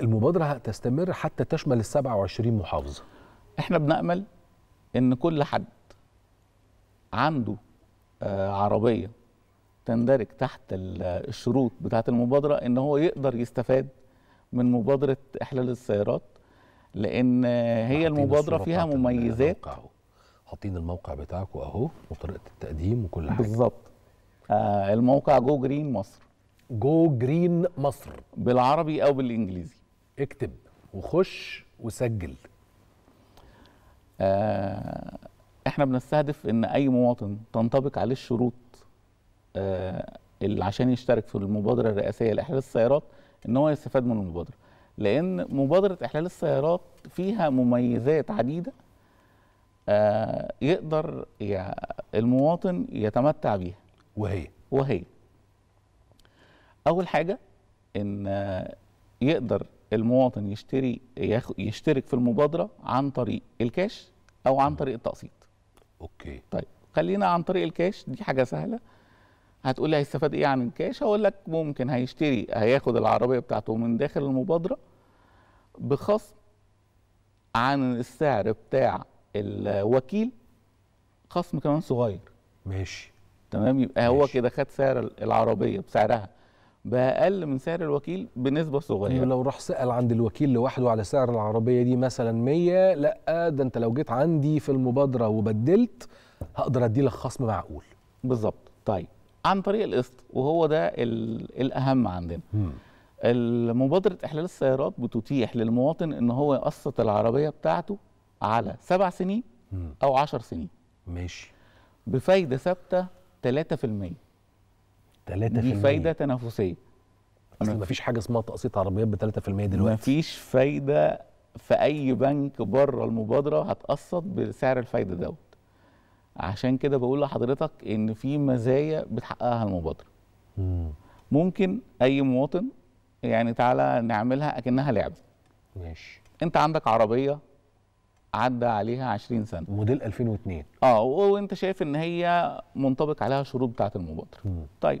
المبادرة هتستمر حتى تشمل ال 27 محافظة احنا بنأمل ان كل حد عنده آه، عربية تندرج تحت آه، الشروط بتاعة المبادرة ان هو يقدر يستفاد من مبادرة احلال السيارات لان آه، هي المبادرة فيها مميزات حاطين الموقع بتاعكم اهو وطريقة التقديم وكل حاجة بالظبط آه الموقع جو جرين مصر جو جرين مصر بالعربي او بالانجليزي اكتب وخش وسجل آه احنا بنستهدف ان اي مواطن تنطبق عليه الشروط آه اللي عشان يشترك في المبادره الرئاسيه لاحلال السيارات ان هو يستفاد من المبادره لان مبادره احلال السيارات فيها مميزات عديده آه يقدر المواطن يتمتع بيها وهي وهي اول حاجه ان آه، يقدر المواطن يشتري يشترك في المبادره عن طريق الكاش او عن طريق التقسيط اوكي طيب خلينا عن طريق الكاش دي حاجه سهله هتقول لي هيستفاد ايه عن الكاش هقول لك ممكن هيشتري هياخد العربيه بتاعته من داخل المبادره بخصم عن السعر بتاع الوكيل خصم كمان صغير ماشي تمام يبقى ماشي. هو كده خد سعر العربيه بسعرها باقل من سعر الوكيل بنسبه صغيره يعني لو راح سال عند الوكيل لوحده على سعر العربيه دي مثلا 100 لا ده انت لو جيت عندي في المبادره وبدلت هقدر ادي لك خصم معقول بالظبط طيب عن طريق القسط وهو ده الاهم عندنا المبادرة احلال السيارات بتتيح للمواطن ان هو يقسط العربيه بتاعته على سبع سنين او عشر سنين ماشي بفايده ثابته 3% 3% دي فايده تنافسيه اصل ما فيش حاجه اسمها تقسيط عربيات ب 3% دلوقتي ما فيش فايده في اي بنك بره المبادره هتقسط بسعر الفايده دوت عشان كده بقول لحضرتك ان في مزايا بتحققها المبادره مم. ممكن اي مواطن يعني تعالى نعملها اكنها لعبه ماشي انت عندك عربيه عدى عليها 20 سنه موديل 2002 اه وانت شايف ان هي منطبق عليها شروط بتاعه المبادره مم. طيب